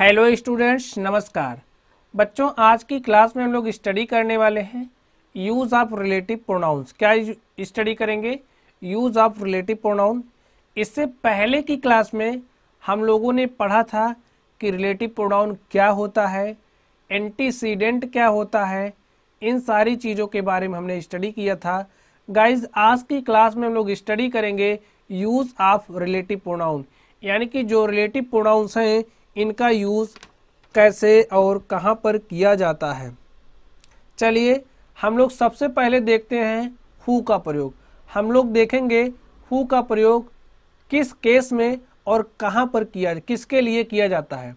hello students नमस्कार बच्चों आज की क्लास में हम लोग स्टडी करने वाले हैं यूज़ ऑफ रिलेटिव प्रोनाउंस क्या स्टडी करेंगे यूज़ ऑफ रिलेटिव प्रोनाउन इससे पहले की क्लास में हम लोगों ने पढ़ा था कि रिलेटिव प्रोनाउन क्या होता है एंटीसीडेंट क्या होता है इन सारी चीज़ों के बारे में हमने स्टडी किया था गाइज आज की क्लास में हम लोग स्टडी करेंगे यूज़ ऑफ रिलेटिव प्रोनाउन यानी कि जो रिलेटिव प्रोनाउंस हैं इनका यूज़ कैसे और कहाँ पर किया जाता है चलिए हम लोग सबसे पहले देखते हैं हु का प्रयोग हम लोग देखेंगे हु का प्रयोग किस केस में और कहाँ पर किया किसके लिए किया जाता है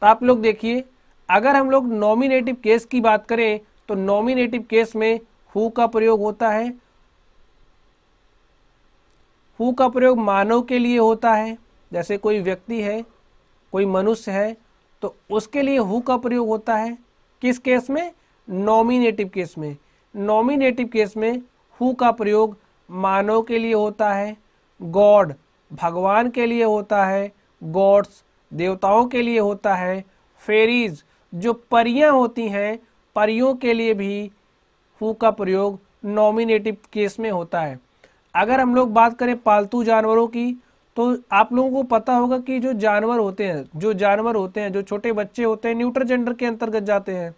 तो आप लोग देखिए अगर हम लोग नॉमिनेटिव केस की बात करें तो नॉमिनेटिव केस में हु का प्रयोग होता है हु का प्रयोग मानव के लिए होता है जैसे कोई व्यक्ति है कोई मनुष्य है तो उसके लिए हु का प्रयोग होता है किस केस में नॉमिनेटिव केस में नॉमिनेटिव केस में हु का प्रयोग मानव के लिए होता है गॉड भगवान के लिए होता है गॉड्स देवताओं के लिए होता है फेरीज जो परियां होती हैं परियों के लिए भी हु का प्रयोग नॉमिनेटिव केस में होता है अगर हम लोग बात करें पालतू जानवरों की तो आप लोगों को पता होगा कि जो जानवर होते हैं जो जानवर होते हैं जो छोटे बच्चे होते हैं न्यूट्र जेंडर के अंतर्गत जाते हैं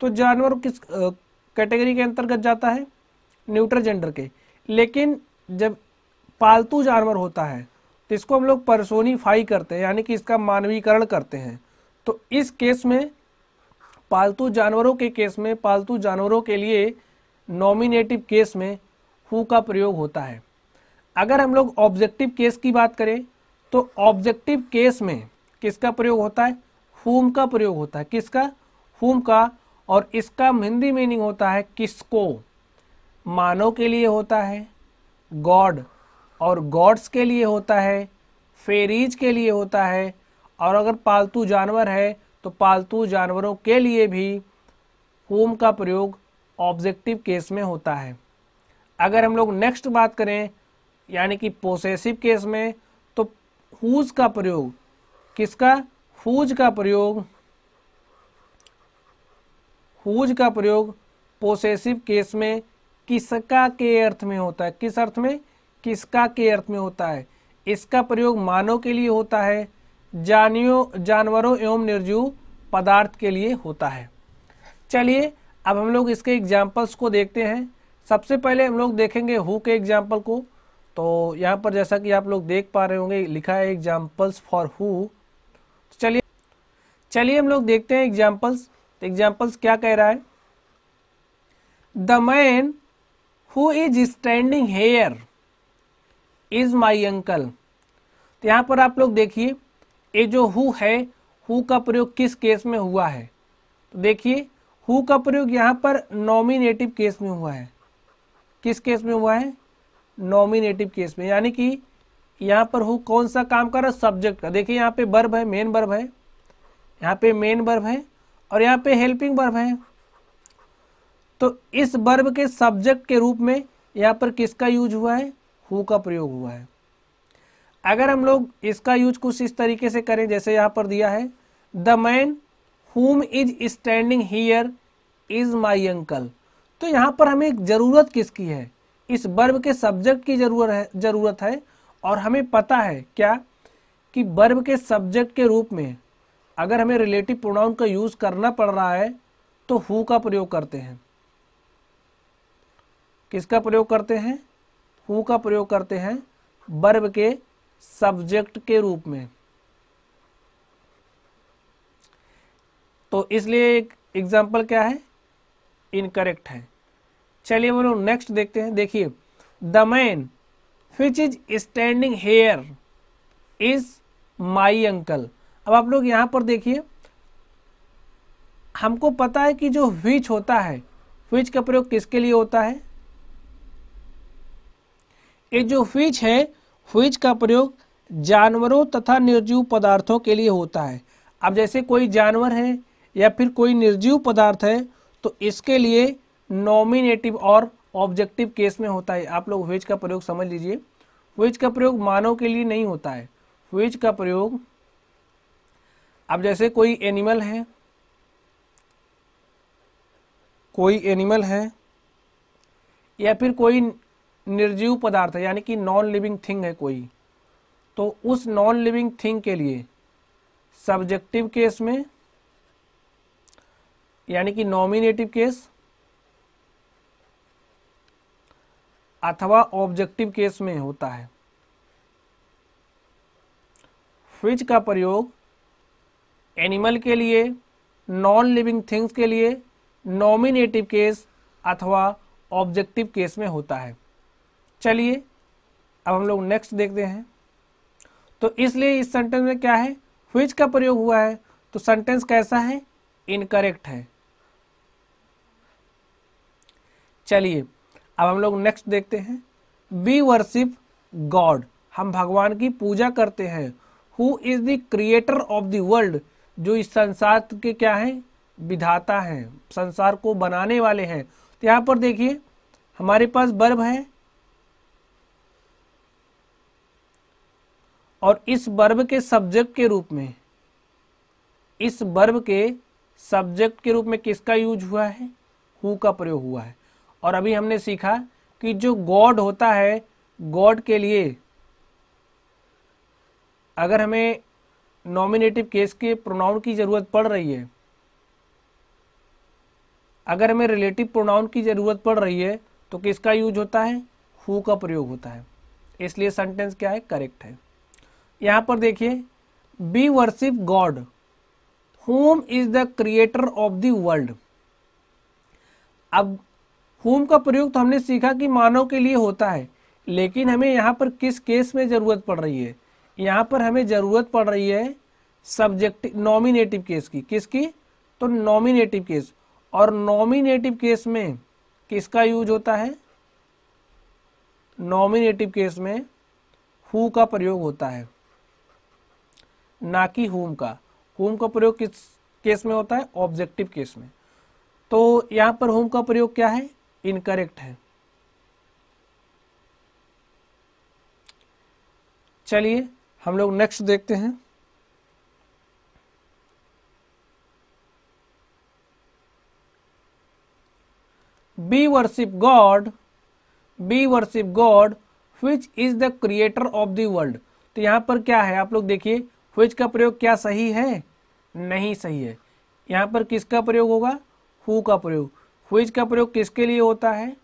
तो जानवर किस कैटेगरी के अंतर्गत जाता है न्यूट्र जेंडर के लेकिन जब पालतू जानवर होता है तो इसको हम लोग परसोनीफाई करते हैं यानी कि इसका मानवीकरण करते हैं तो इस केस में पालतू जानवरों के केस में पालतू जानवरों के लिए नॉमिनेटिव केस में हु का प्रयोग होता है अगर हम लोग ऑब्जेक्टिव केस की बात करें तो ऑब्जेक्टिव केस में किसका प्रयोग होता है हुम का प्रयोग होता है किसका हुम का और इसका हिंदी मीनिंग होता है किसको मानव के लिए होता है गॉड और गॉड्स के लिए होता है फेरीज के लिए होता है और अगर पालतू जानवर है तो पालतू जानवरों के लिए भी होम का प्रयोग ऑब्जेक्टिव केस में होता है अगर हम लोग नेक्स्ट बात करें यानी कि पोसेसिव केस में तो हुज का प्रयोग किसका हुज का प्रयोग हुज का प्रयोग पोसेसिव केस में किसका के अर्थ में होता है किस अर्थ में किसका के अर्थ में होता है इसका प्रयोग मानव के लिए होता है जानियों जानवरों एवं निर्जीव पदार्थ के लिए होता है चलिए अब हम लोग इसके एग्जाम्पल्स को देखते हैं सबसे पहले हम लोग देखेंगे हु के एग्जाम्पल को तो यहाँ पर जैसा कि आप लोग देख पा रहे होंगे लिखा है एग्जाम्पल्स फॉर हु चलिए चलिए हम लोग देखते हैं एग्जाम्पल्स एग्जाम्पल्स तो क्या कह रहा है the man who is standing here is my uncle तो यहाँ पर आप लोग देखिए ये जो हु है हु का प्रयोग किस केस में हुआ है तो देखिए हु का प्रयोग यहाँ पर नॉमिनेटिव केस में हुआ है किस केस में हुआ है नॉमिनेटिव केस में यानी कि यहाँ पर हु कौन सा काम कर रहा है सब्जेक्ट का देखिए यहाँ पे बर्ब है मेन बर्ब है यहाँ पे मेन बर्ब है और यहाँ पे हेल्पिंग बर्ब है तो इस बर्ब के सब्जेक्ट के रूप में यहाँ पर किसका यूज हुआ है हु का प्रयोग हुआ है अगर हम लोग इसका यूज कुछ इस तरीके से करें जैसे यहाँ पर दिया है the man whom is standing here is my uncle तो यहाँ पर हमें ज़रूरत किसकी है इस वर्ब के सब्जेक्ट की जरूरत है जरूरत है और हमें पता है क्या कि वर्ब के सब्जेक्ट के रूप में अगर हमें रिलेटिव प्रोनाउन का यूज़ करना पड़ रहा है तो हु का प्रयोग करते हैं किसका प्रयोग करते हैं हु का प्रयोग करते हैं वर्ब के सब्जेक्ट के रूप में तो इसलिए एक एग्जाम्पल क्या है इनकरेक्ट है चलिए बोलो नेक्स्ट देखते हैं देखिए the man which is standing here is my uncle अब आप लोग यहां पर देखिए हमको पता है कि जो विच होता है विच का प्रयोग किसके लिए होता है ये जो विच है विच का प्रयोग जानवरों तथा निर्जीव पदार्थों के लिए होता है अब जैसे कोई जानवर है या फिर कोई निर्जीव पदार्थ है तो इसके लिए नॉमिनेटिव और ऑब्जेक्टिव केस में होता है आप लोग वेज का प्रयोग समझ लीजिए वेज का प्रयोग मानव के लिए नहीं होता है वेज का प्रयोग अब जैसे कोई एनिमल है कोई एनिमल है या फिर कोई निर्जीव पदार्थ है यानी कि नॉन लिविंग थिंग है कोई तो उस नॉन लिविंग थिंग के लिए सब्जेक्टिव केस में यानी कि नॉमिनेटिव केस अथवा ऑब्जेक्टिव केस में होता है फ्रिज का प्रयोग एनिमल के लिए नॉन लिविंग थिंग्स के लिए नॉमिनेटिव केस अथवा ऑब्जेक्टिव केस में होता है चलिए अब हम लोग नेक्स्ट देखते हैं तो इसलिए इस सेंटेंस में क्या है फ्रिज का प्रयोग हुआ है तो सेंटेंस कैसा है इनकरेक्ट है चलिए अब हम लोग नेक्स्ट देखते हैं बी वर्शिप गॉड हम भगवान की पूजा करते हैं who is the creator of the world जो इस संसार के क्या है विधाता है संसार को बनाने वाले हैं तो यहां पर देखिए हमारे पास बर्ब है और इस बर्ब के सब्जेक्ट के रूप में इस बर्ब के सब्जेक्ट के रूप में किसका यूज हुआ है हु का प्रयोग हुआ है और अभी हमने सीखा कि जो गॉड होता है गॉड के लिए अगर हमें नॉमिनेटिव केस के प्रोनाउन की ज़रूरत पड़ रही है अगर हमें रिलेटिव प्रोनाउन की ज़रूरत पड़ रही है तो किसका यूज होता है हु का प्रयोग होता है इसलिए सेंटेंस क्या है करेक्ट है यहां पर देखिए we worship God whom is the creator of the world अब हुम का प्रयोग तो हमने सीखा कि मानव के लिए होता है लेकिन हमें यहाँ पर किस केस में ज़रूरत पड़ रही है यहाँ पर हमें ज़रूरत पड़ रही है सब्जेक्टिव नॉमिनेटिव केस की किसकी तो नॉमिनेटिव केस और नॉमिनेटिव केस में किसका यूज होता है नॉमिनेटिव केस में हु का प्रयोग होता है ना कि हुम का हुम का प्रयोग किस केस में होता है ऑब्जेक्टिव केस में तो यहां पर होम का प्रयोग क्या है इनकरेक्ट है चलिए हम लोग नेक्स्ट देखते हैं we worship God we worship God which is the creator of the world तो यहां पर क्या है आप लोग देखिए विच का प्रयोग क्या सही है नहीं सही है यहां पर किसका प्रयोग होगा हु का प्रयोग हुईज का प्रयोग किसके लिए होता है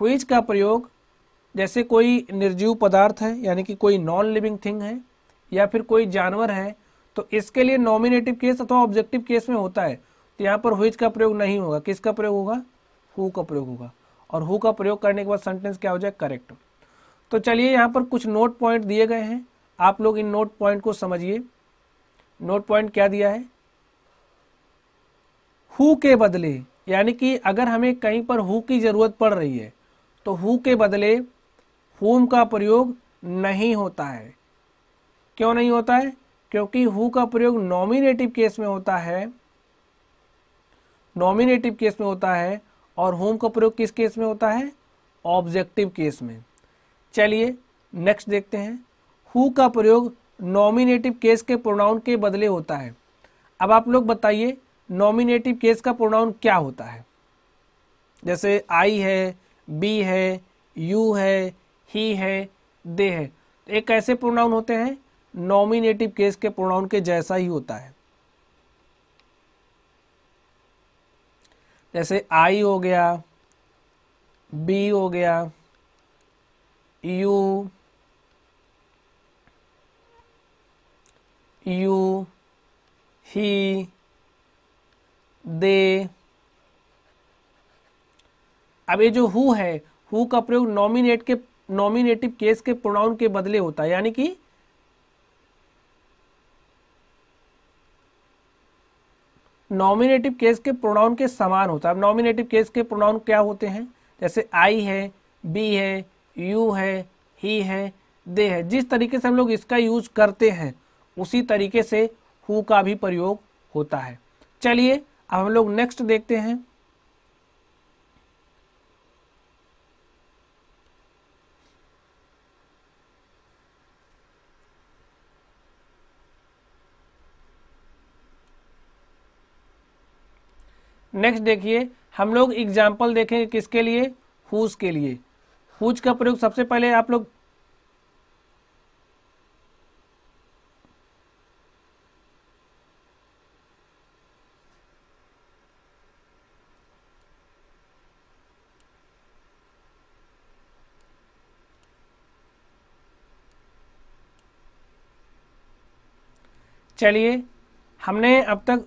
हुईज का प्रयोग जैसे कोई निर्जीव पदार्थ है यानी कि कोई नॉन लिविंग थिंग है या फिर कोई जानवर है तो इसके लिए नॉमिनेटिव केस अथवा ऑब्जेक्टिव केस में होता है तो यहाँ पर हुईज का प्रयोग नहीं होगा किसका प्रयोग होगा हु का प्रयोग होगा और हु का प्रयोग करने के बाद सेंटेंस क्या हो जाए करेक्ट तो चलिए यहाँ पर कुछ नोट पॉइंट दिए गए हैं आप लोग इन नोट पॉइंट को समझिए नोट पॉइंट क्या दिया है हु के बदले यानी कि अगर हमें कहीं पर हु की ज़रूरत पड़ रही है तो हु के बदले हुम का प्रयोग नहीं होता है क्यों नहीं होता है क्योंकि हु का प्रयोग नॉमिनेटिव केस में होता है नॉमिनेटिव केस में होता है और होम का प्रयोग किस केस में होता है ऑब्जेक्टिव केस में चलिए नेक्स्ट देखते हैं हु का प्रयोग नॉमिनेटिव केस के प्रोनाउन के बदले होता है अब आप लोग बताइए नॉमिनेटिव केस का प्रोनाउन क्या होता है जैसे आई है बी है यू है ही है दे है एक ऐसे प्रोनाउन होते हैं नॉमिनेटिव केस के प्रोनाउन के जैसा ही होता है जैसे आई हो गया बी हो गया यू यू ही दे अब ये जो हु है हु का प्रयोग नॉमिनेट के नॉमिनेटिव केस के प्रोनाउन के बदले होता है यानी कि नॉमिनेटिव केस के प्रोनाउन के समान होता है अब नॉमिनेटिव केस के प्रोनाउन क्या होते हैं जैसे आई है बी है यू है ही है दे है जिस तरीके से हम लोग इसका यूज करते हैं उसी तरीके से हु का भी प्रयोग होता है चलिए अब हम लोग नेक्स्ट देखते हैं नेक्स्ट देखिए हम लोग एग्जाम्पल देखेंगे किसके लिए हुज के लिए हुज का प्रयोग सबसे पहले आप लोग चलिए हमने अब तक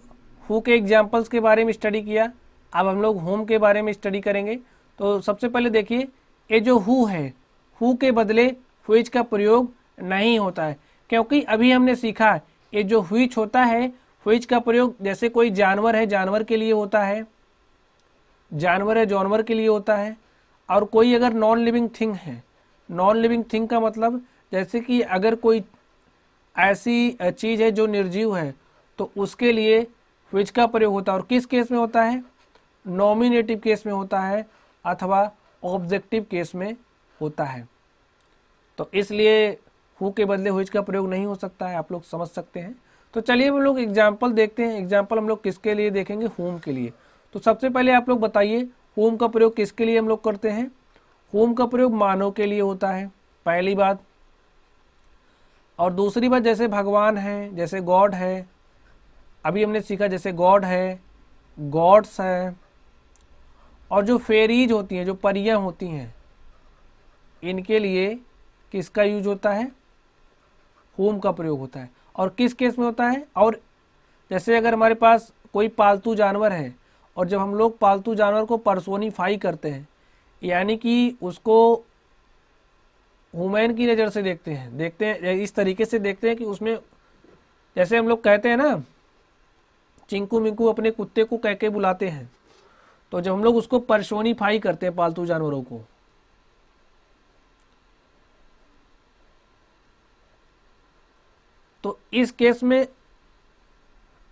हु के एग्जाम्पल्स के बारे में स्टडी किया अब हम लोग होम के बारे में स्टडी करेंगे तो सबसे पहले देखिए ये जो हु है हु के बदले हुइज का प्रयोग नहीं होता है क्योंकि अभी हमने सीखा ये जो हुइच होता है हुइच का प्रयोग जैसे कोई जानवर है जानवर के लिए होता है जानवर है जानवर के लिए होता है और कोई अगर नॉन लिविंग थिंग है नॉन लिविंग थिंग का मतलब जैसे कि अगर कोई ऐसी चीज़ है जो निर्जीव है तो उसके लिए विच का प्रयोग होता है और किस केस में होता है नॉमिनेटिव केस में होता है अथवा ऑब्जेक्टिव केस में होता है तो इसलिए हु के बदले हुज का प्रयोग नहीं हो सकता है आप लोग समझ सकते हैं तो चलिए हम लोग एग्जाम्पल देखते हैं एग्जाम्पल हम लोग किसके लिए देखेंगे होम के लिए तो सबसे पहले आप लोग बताइए होम का प्रयोग किसके लिए हम लोग करते हैं होम का प्रयोग मानव के लिए होता है पहली बात और दूसरी बात जैसे भगवान है जैसे गॉड है अभी हमने सीखा जैसे गॉड है गॉड्स हैं और जो फेरीज होती हैं जो परियां होती हैं इनके लिए किसका यूज होता है होम का प्रयोग होता है और किस केस में होता है और जैसे अगर हमारे पास कोई पालतू जानवर है और जब हम लोग पालतू जानवर को परसोनीफाई करते हैं यानी कि उसको हुमैन की नज़र से देखते हैं देखते हैं इस तरीके से देखते हैं कि उसमें जैसे हम लोग कहते हैं ना चिंकू मिंकू अपने कुत्ते को कह के बुलाते हैं तो जब हम लोग उसको परसोनीफाई करते हैं पालतू जानवरों को तो इस केस में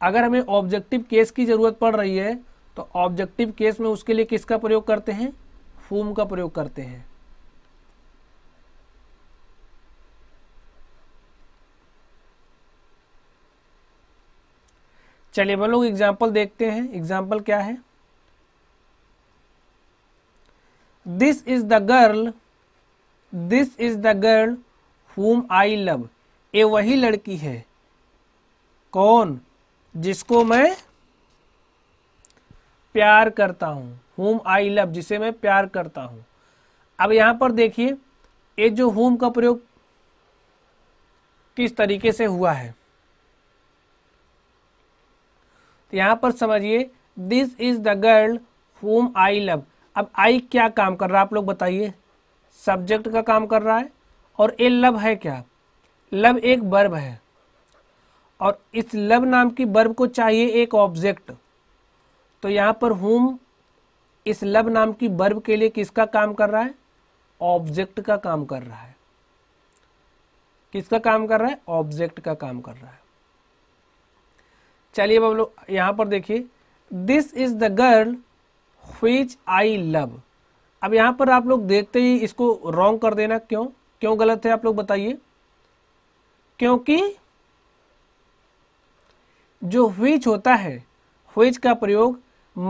अगर हमें ऑब्जेक्टिव केस की ज़रूरत पड़ रही है तो ऑब्जेक्टिव केस में उसके लिए किसका प्रयोग करते हैं फूम का प्रयोग करते हैं चलिए हम लोग एग्जाम्पल देखते हैं एग्जाम्पल क्या है this is the girl this is the girl whom I love ये वही लड़की है कौन जिसको मैं प्यार करता हूं हुम आई लव जिसे मैं प्यार करता हूं अब यहां पर देखिए ये जो होम का प्रयोग किस तरीके से हुआ है तो यहाँ पर समझिए this is the girl whom I love अब आई क्या काम कर रहा है आप लोग बताइए सब्जेक्ट का काम कर रहा है और ए लव है क्या लव एक बर्ब है और इस लव नाम की बर्ब को चाहिए एक ऑब्जेक्ट तो यहाँ पर होम इस लब नाम की बर्ब के लिए किसका काम कर रहा है ऑब्जेक्ट का काम कर रहा है किसका काम कर रहा है ऑब्जेक्ट का काम कर रहा है चलिए अब हम लोग यहाँ पर देखिए this is the girl which I love अब यहाँ पर आप लोग देखते ही इसको रॉन्ग कर देना क्यों क्यों गलत है आप लोग बताइए क्योंकि जो हुईच होता है हुईच का प्रयोग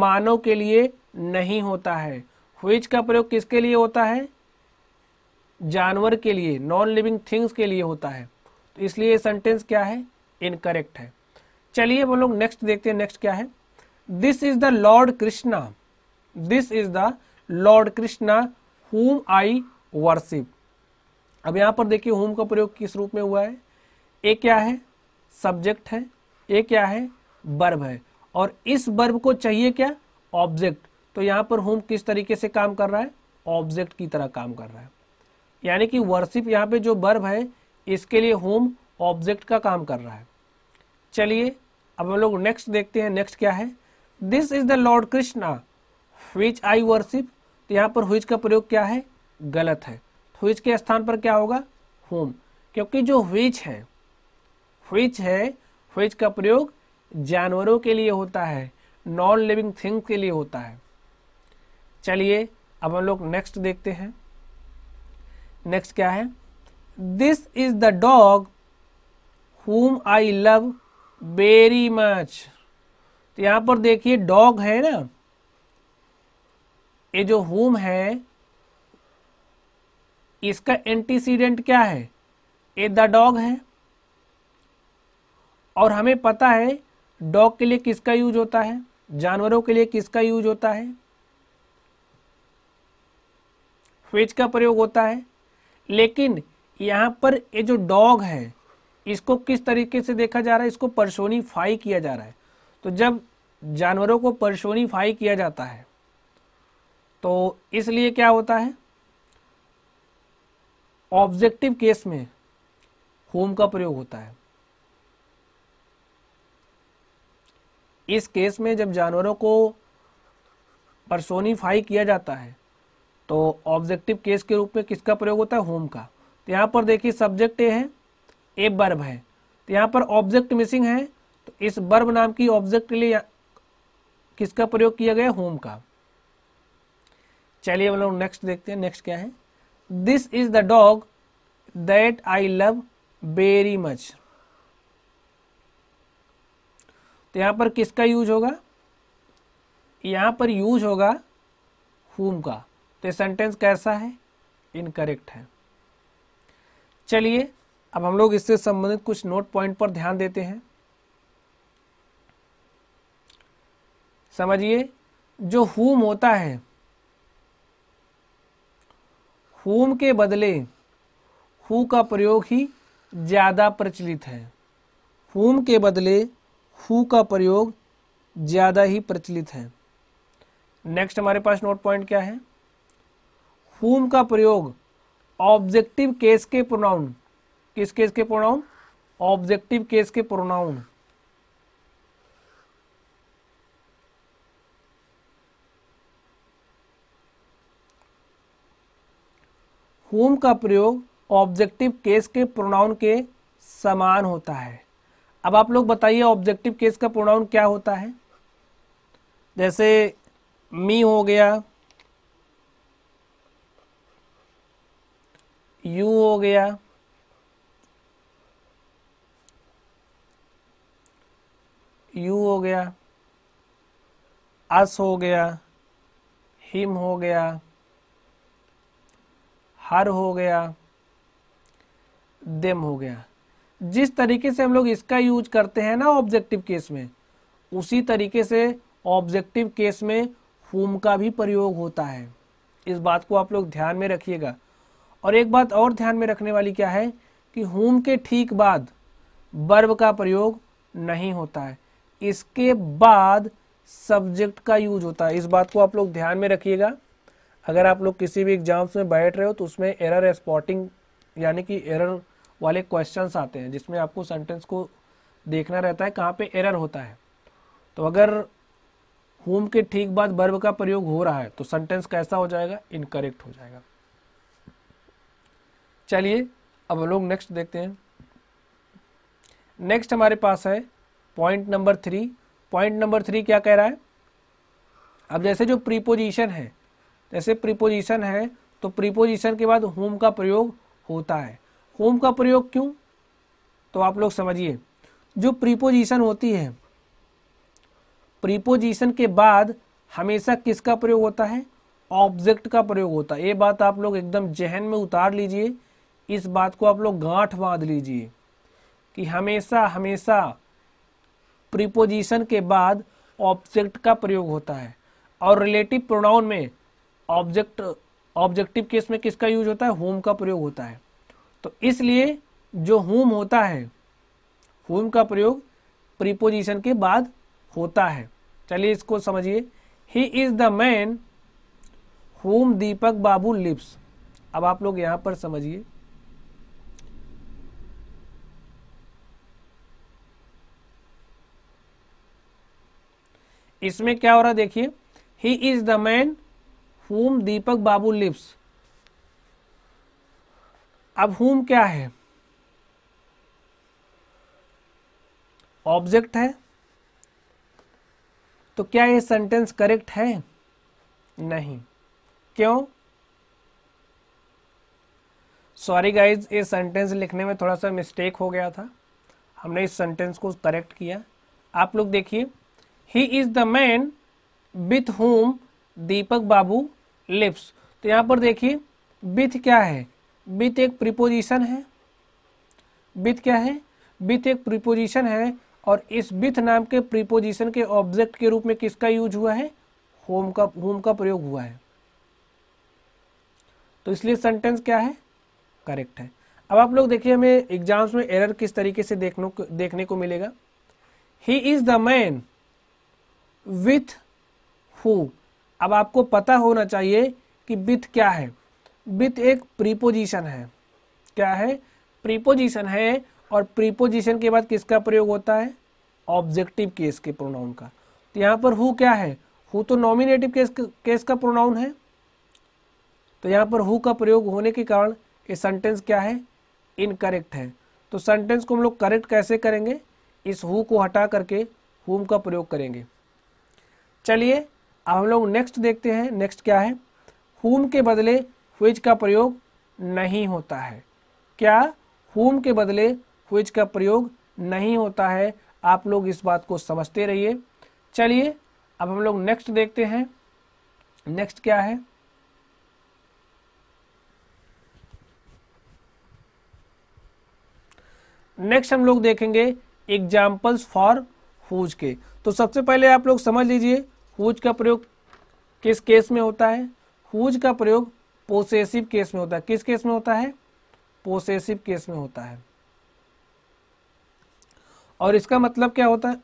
मानव के लिए नहीं होता है हुईच का प्रयोग किसके लिए होता है जानवर के लिए नॉन लिविंग थिंग्स के लिए होता है तो इसलिए सेंटेंस क्या है इनकरेक्ट है चलिए वो लोग नेक्स्ट देखते हैं नेक्स्ट क्या है this is the Lord Krishna this is the Lord Krishna whom I worship अब यहां पर देखिए होम का प्रयोग किस रूप में हुआ है ए क्या है सब्जेक्ट है ए क्या है बर्ब है और इस बर्ब को चाहिए क्या ऑब्जेक्ट तो यहां पर होम किस तरीके से काम कर रहा है ऑब्जेक्ट की तरह काम कर रहा है यानी कि वर्शिप यहां पे जो बर्ब है इसके लिए होम ऑब्जेक्ट का काम कर रहा है चलिए अब हम लोग नेक्स्ट देखते हैं नेक्स्ट क्या है this is the Lord Krishna which I worship तो यहाँ पर हुइज का प्रयोग क्या है गलत है हुइज तो के स्थान पर क्या होगा होम क्योंकि जो हुइज है हुइज है हुइज का प्रयोग जानवरों के लिए होता है नॉन लिविंग थिंग के लिए होता है चलिए अब हम लोग नेक्स्ट देखते हैं नेक्स्ट क्या है दिस इज द डॉग हुम आई लव वेरी मच तो यहां पर देखिए डॉग है ना ये जो होम है इसका एंटीसीडेंट क्या है ए द डॉग है और हमें पता है डॉग के लिए किसका यूज होता है जानवरों के लिए किसका यूज होता है फ्रिज का प्रयोग होता है लेकिन यहाँ पर ये जो डॉग है इसको किस तरीके से देखा जा रहा है इसको परसोनीफाई किया जा रहा है तो जब जानवरों को परसोनीफाई किया जाता है तो इसलिए क्या होता है ऑब्जेक्टिव केस में होम का प्रयोग होता है इस केस में जब जानवरों को परसोनीफाई किया जाता है तो ऑब्जेक्टिव केस के रूप में किसका प्रयोग होता है होम का तो यहां पर देखिए सब्जेक्ट ए है ए बर्ब है तो यहाँ पर ऑब्जेक्ट मिसिंग है तो इस बर्ब नाम की ऑब्जेक्ट के लिए किसका प्रयोग किया गया होम का चलिए हम लोग नेक्स्ट देखते हैं नेक्स्ट क्या है this is the dog that I love very much तो यहां पर किसका यूज होगा यहां पर यूज होगा होम का तो सेंटेंस कैसा है इनकरेक्ट है चलिए अब हम लोग इससे संबंधित कुछ नोट पॉइंट पर ध्यान देते हैं समझिए जो हुम होता है हुम के बदले हु का प्रयोग ही ज़्यादा प्रचलित है हुम के बदले हु का प्रयोग ज़्यादा ही प्रचलित है नेक्स्ट हमारे पास नोट पॉइंट क्या है हुम का प्रयोग ऑब्जेक्टिव केस के प्रोनाउन किस केस के प्रोनाउन ऑब्जेक्टिव केस के प्रोनाउन होम का प्रयोग ऑब्जेक्टिव केस के प्रोनाउन के समान होता है अब आप लोग बताइए ऑब्जेक्टिव केस का प्रोनाउन क्या होता है जैसे मी हो गया यू हो गया यू हो गया अस हो गया हिम हो गया हर हो गया देम हो गया जिस तरीके से हम लोग इसका यूज करते हैं ना ऑब्जेक्टिव केस में उसी तरीके से ऑब्जेक्टिव केस में हुम का भी प्रयोग होता है इस बात को आप लोग ध्यान में रखिएगा और एक बात और ध्यान में रखने वाली क्या है कि हुम के ठीक बाद वर्ब का प्रयोग नहीं होता है इसके बाद सब्जेक्ट का यूज होता है इस बात को आप लोग ध्यान में रखिएगा अगर आप लोग किसी भी एग्जाम्स में बैठ रहे हो तो उसमें एरर स्पॉटिंग यानी कि एरर वाले क्वेश्चंस आते हैं जिसमें आपको सेंटेंस को देखना रहता है कहाँ पे एरर होता है तो अगर होम के ठीक बाद बर्ब का प्रयोग हो रहा है तो सेंटेंस कैसा हो जाएगा इनकरेक्ट हो जाएगा चलिए अब हम लोग नेक्स्ट देखते हैं नेक्स्ट हमारे पास है point number three point number three क्या कह रहा है अब जैसे जो प्रीपोजिशन है जैसे प्रीपोजिशन है तो प्रीपोजिशन के बाद होम का प्रयोग होता है होम का प्रयोग क्यों तो आप लोग समझिए जो प्रीपोजिशन होती है प्रीपोजिशन के बाद हमेशा किसका प्रयोग होता है ऑब्जेक्ट का प्रयोग होता है ये बात आप लोग एकदम जहन में उतार लीजिए इस बात को आप लोग गांठ बांध लीजिए कि हमेशा हमेशा प्रीपोजिशन के बाद ऑब्जेक्ट का प्रयोग होता है और रिलेटिव प्रोनाउन में ऑब्जेक्ट ऑब्जेक्टिव केस में किसका यूज होता है होम का प्रयोग होता है तो इसलिए जो होम होता है होम का प्रयोग प्रीपोजिशन के बाद होता है चलिए इसको समझिए he is the man whom Deepak Babu lips अब आप लोग यहाँ पर समझिए इसमें क्या हो रहा है देखिए ही इज द मैन हुम दीपक बाबू लिप्स अब हुम क्या है ऑब्जेक्ट है तो क्या ये सेंटेंस करेक्ट है नहीं क्यों सॉरी गाइज ये सेंटेंस लिखने में थोड़ा सा मिस्टेक हो गया था हमने इस सेंटेंस को करेक्ट किया आप लोग देखिए he is the man with whom Deepak Babu lips तो यहां पर देखिए विथ क्या है विथ एक प्रिपोजिशन है विथ क्या है विथ एक प्रिपोजिशन है और इस विथ नाम के प्रिपोजिशन के ऑब्जेक्ट के रूप में किसका यूज हुआ है होम का होम का प्रयोग हुआ है तो इसलिए सेंटेंस क्या है करेक्ट है अब आप लोग देखिए हमें एग्जाम्स में एरर किस तरीके से देखने को देखने को मिलेगा he is the man with who अब आपको पता होना चाहिए कि विथ क्या है विथ एक प्रीपोजिशन है क्या है प्रीपोजिशन है और प्रीपोजिशन के बाद किसका प्रयोग होता है ऑब्जेक्टिव केस के प्रोनाउन का तो यहाँ पर हु क्या है हु तो नॉमिनेटिव केस केस का प्रोनाउन है तो यहाँ पर हु का प्रयोग होने के कारण ये सेंटेंस क्या है इनकरेक्ट है तो सेंटेंस को हम लोग करेक्ट कैसे करेंगे इस हु को हटा करके हुम का प्रयोग करेंगे चलिए अब हम लोग नेक्स्ट देखते हैं नेक्स्ट क्या है हुम के बदले हुज का प्रयोग नहीं होता है क्या हुम के बदले हुज का प्रयोग नहीं होता है आप लोग इस बात को समझते रहिए चलिए अब हम लोग नेक्स्ट देखते हैं नेक्स्ट क्या है नेक्स्ट हम लोग देखेंगे एग्जाम्पल्स फॉर हुज के तो सबसे पहले आप लोग समझ लीजिए हुज का प्रयोग किस केस में होता है हुज का प्रयोग पोसेसिव केस में होता है किस केस में होता है पोसेसिव केस में होता है और इसका मतलब क्या होता है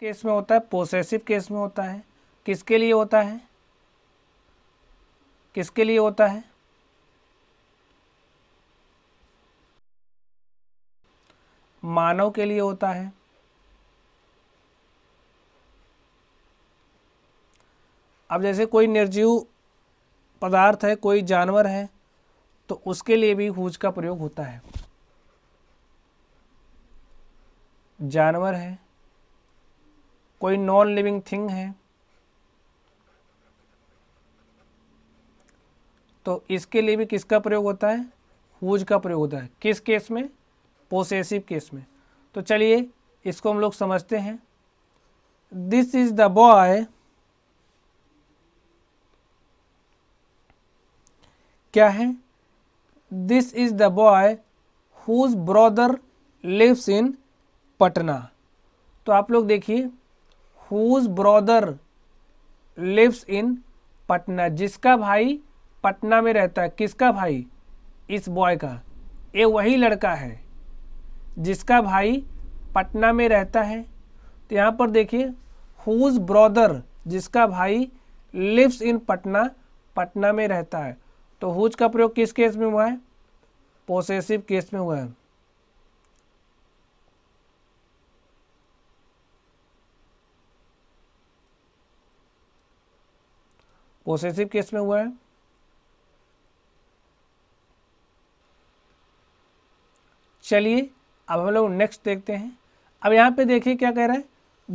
केस में होता है पोसेसिव केस में होता है किसके लिए होता है किसके लिए होता है मानव के लिए होता है अब जैसे कोई निर्जीव पदार्थ है कोई जानवर है तो उसके लिए भी हुज का प्रयोग होता है जानवर है कोई नॉन लिविंग थिंग है तो इसके लिए भी किसका प्रयोग होता है हुज का प्रयोग होता है किस केस में पोसेसिव केस में तो चलिए इसको हम लोग समझते हैं दिस इज द बॉय क्या है this is the boy whose brother lives in Patna तो आप लोग देखिए whose brother lives in Patna जिसका भाई पटना में रहता है किसका भाई इस बॉय का ये वही लड़का है जिसका भाई पटना में रहता है तो यहाँ पर देखिए हुज ब्रदर जिसका भाई लिव्स इन पटना पटना में रहता है तो हुज का प्रयोग किस केस में हुआ है पोसेसिव केस में हुआ है पोसेसिव केस में हुआ है चलिए अब हम लोग नेक्स्ट देखते हैं अब यहां पे देखिए क्या कह रहा है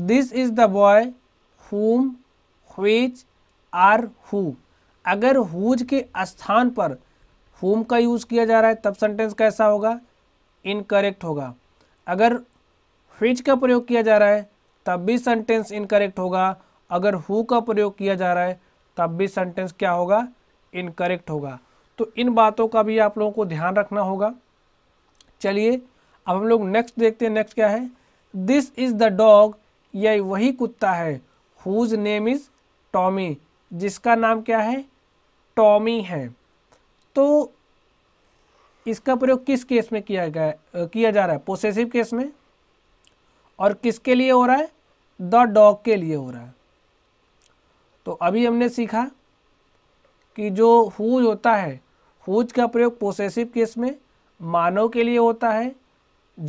this is the boy whom which or who अगर हुज के स्थान पर हुम का यूज़ किया जा रहा है तब सेंटेंस कैसा होगा इनकरेक्ट होगा अगर हुच का प्रयोग किया जा रहा है तब भी सेंटेंस इनकरेक्ट होगा अगर हु का प्रयोग किया जा रहा है तब भी सेंटेंस क्या होगा इनकरेक्ट होगा तो इन बातों का भी आप लोगों को ध्यान रखना होगा चलिए अब हम लोग नेक्स्ट देखते हैं नेक्स्ट क्या है दिस इज़ द डॉग यह वही कुत्ता है हुज नेम इज़ टॉमी जिसका नाम क्या है टॉमी है तो इसका प्रयोग किस केस में किया गया किया जा रहा है पोसेसिव केस में और किसके लिए हो रहा है द डॉग के लिए हो रहा है तो अभी हमने सीखा कि जो हुज होता है हुज का प्रयोग पोसेसिव केस में मानव के लिए होता है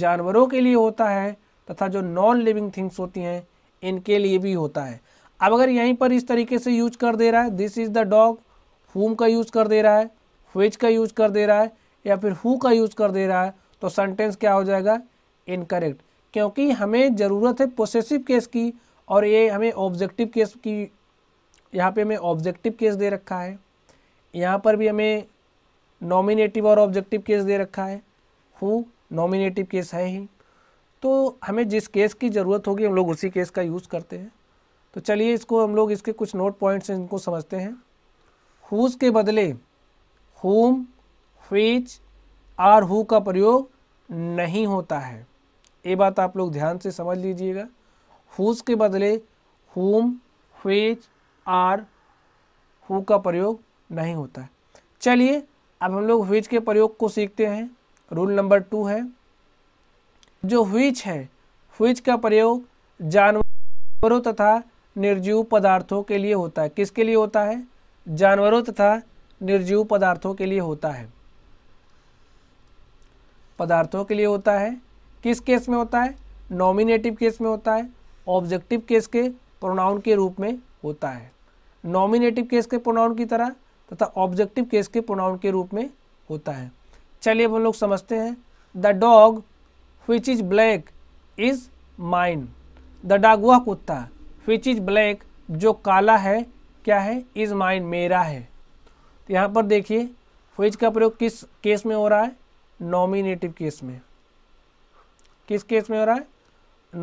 जानवरों के लिए होता है तथा जो नॉन लिविंग थिंग्स होती हैं इनके लिए भी होता है अब अगर यहीं पर इस तरीके से यूज कर दे रहा है दिस इज़ द डॉग हुम का यूज़ कर दे रहा है हुज का यूज़ कर दे रहा है या फिर हु का यूज़ कर दे रहा है तो सेंटेंस क्या हो जाएगा इनकरेक्ट क्योंकि हमें ज़रूरत है पोसेसिव केस की और ये हमें ऑब्जेक्टिव केस की यहाँ पे हमें ऑब्जेक्टिव केस दे रखा है यहाँ पर भी हमें नॉमिनेटिव और ऑब्जेक्टिव केस दे रखा है हु नॉमिनेटिव केस है ही तो हमें जिस केस की ज़रूरत होगी हम लोग उसी केस का यूज़ करते हैं तो चलिए इसको हम लोग इसके कुछ नोट पॉइंट्स इनको समझते हैं हुज के बदले हुम व्हिच आर हु का प्रयोग नहीं होता है ये बात आप लोग ध्यान से समझ लीजिएगा हुज के बदले हुम व्हिच आर हु का प्रयोग नहीं होता है चलिए अब हम लोग हुईच के प्रयोग को सीखते हैं रूल नंबर टू है जो हुईच है हुईच का प्रयोग जानवरों तथा निर्जीव पदार्थों के लिए होता है किसके लिए होता है जानवरों तथा निर्जीव पदार्थों के लिए होता है पदार्थों के लिए होता है किस केस में होता है नॉमिनेटिव केस में होता है ऑब्जेक्टिव केस के प्रोनाउन के रूप में होता है नॉमिनेटिव केस के प्रोनाउन की तरह तथा ऑब्जेक्टिव केस के प्रोनाउन के रूप में होता है चलिए हम लोग समझते हैं the dog which is black is mine the dog वह कुत्ता विच इज़ ब्लैक जो काला है क्या है इज़ माइन मेरा है तो यहाँ पर देखिए फ्विज का प्रयोग किस केस में हो रहा है नॉमिनेटिव केस में किस केस में हो रहा है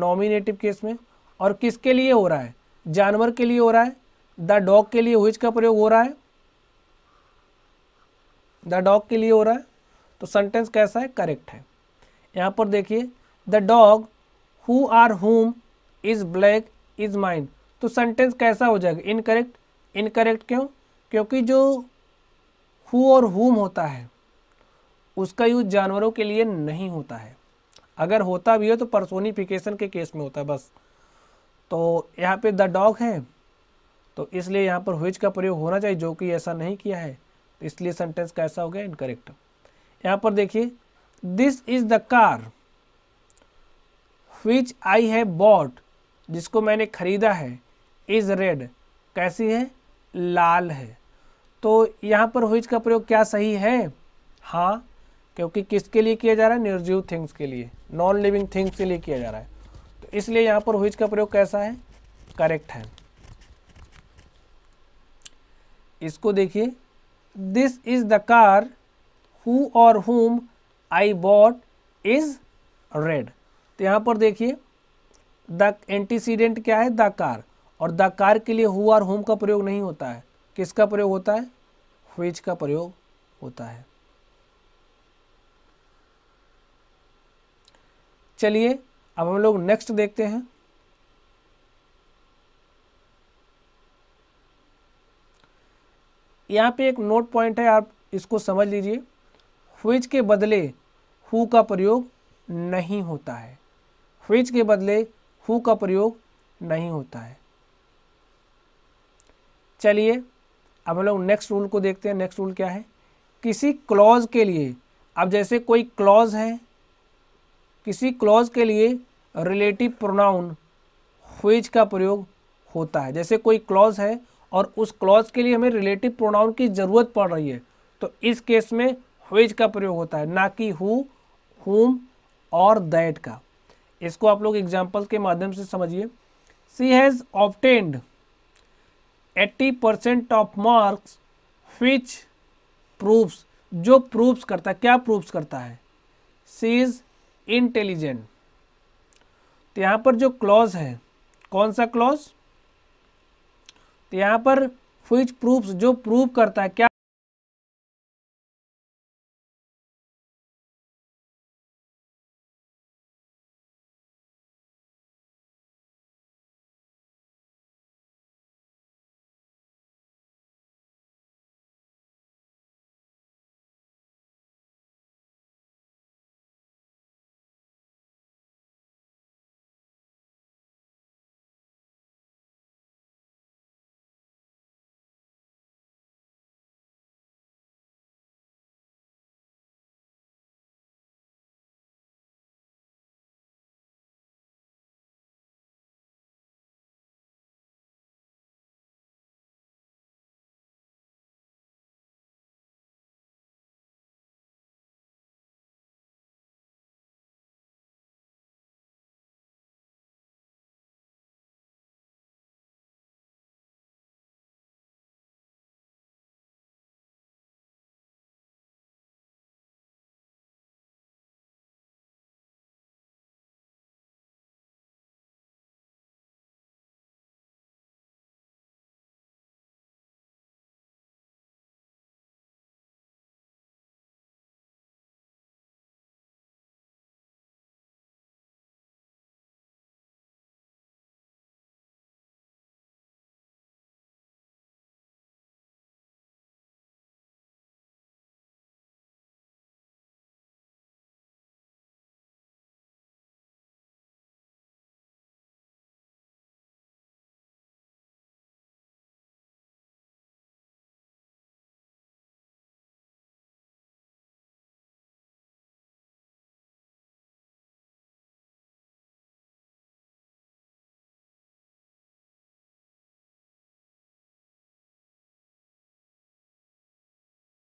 नॉमिनेटिव केस में और किसके लिए हो रहा है जानवर के लिए हो रहा है द डॉग के लिए हुइज का प्रयोग हो रहा है द डॉग के लिए हो रहा है तो सेंटेंस कैसा है करेक्ट है यहाँ पर देखिए the dog who or whom is black is mind तो सेंटेंस कैसा हो जाएगा इनकरेक्ट इनकरेक्ट क्यों क्योंकि जो हु और हुम होता है उसका यूज जानवरों के लिए नहीं होता है अगर होता भी हो तो पर्सोनिफिकेशन के केस में होता है बस तो यहाँ पे द डॉग है तो इसलिए यहाँ पर हुइज का प्रयोग होना चाहिए जो कि ऐसा नहीं किया है तो इसलिए सेंटेंस का ऐसा हो गया इनकरेक्ट यहाँ पर देखिए this is the car which I है बॉट जिसको मैंने खरीदा है इज रेड कैसी है लाल है तो यहाँ पर हुइज का प्रयोग क्या सही है हाँ क्योंकि किसके लिए किया जा रहा है निर्जीव थिंग्स के लिए नॉन लिविंग थिंग्स के लिए किया जा रहा है तो इसलिए यहाँ पर हुइज का प्रयोग कैसा है करेक्ट है इसको देखिए this is the car who और whom I bought is red तो यहाँ पर देखिए द एंटीसीडेंट क्या है द कार और द कार के लिए हु और होम का प्रयोग नहीं होता है किसका प्रयोग होता है हुइज का प्रयोग होता है चलिए अब हम लोग नेक्स्ट देखते हैं यहाँ पे एक नोट पॉइंट है आप इसको समझ लीजिए हुइज के बदले हु का प्रयोग नहीं होता है फ्विज के बदले हु का प्रयोग नहीं होता है चलिए अब हम लोग नेक्स्ट रूल को देखते हैं नेक्स्ट रूल क्या है किसी क्लॉज के लिए अब जैसे कोई क्लॉज है किसी क्लॉज के लिए रिलेटिव प्रोनाउन हुइज का प्रयोग होता है जैसे कोई क्लॉज है और उस क्लॉज के लिए हमें रिलेटिव प्रोनाउन की ज़रूरत पड़ रही है तो इस केस में हुइज का प्रयोग होता है ना कि हु हुम और दैट का इसको आप लोग एग्जाम्पल के माध्यम से समझिए C has obtained eighty percent of marks which proves जो प्रूफ्स करता है क्या प्रूफ्स करता है सी इज़ इंटेलिजेंट तो यहाँ पर जो क्लॉज है कौन सा क्लॉज तो यहाँ पर फ्विच प्रूफ जो प्रूफ करता है क्या